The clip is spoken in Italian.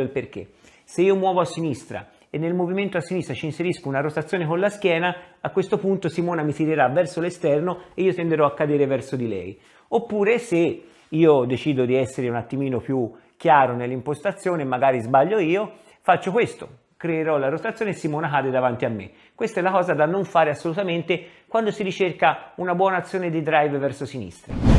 il perché. Se io muovo a sinistra e nel movimento a sinistra ci inserisco una rotazione con la schiena, a questo punto Simona mi tirerà verso l'esterno e io tenderò a cadere verso di lei. Oppure se io decido di essere un attimino più chiaro nell'impostazione, magari sbaglio io, faccio questo, creerò la rotazione e Simona cade davanti a me. Questa è la cosa da non fare assolutamente quando si ricerca una buona azione di drive verso sinistra.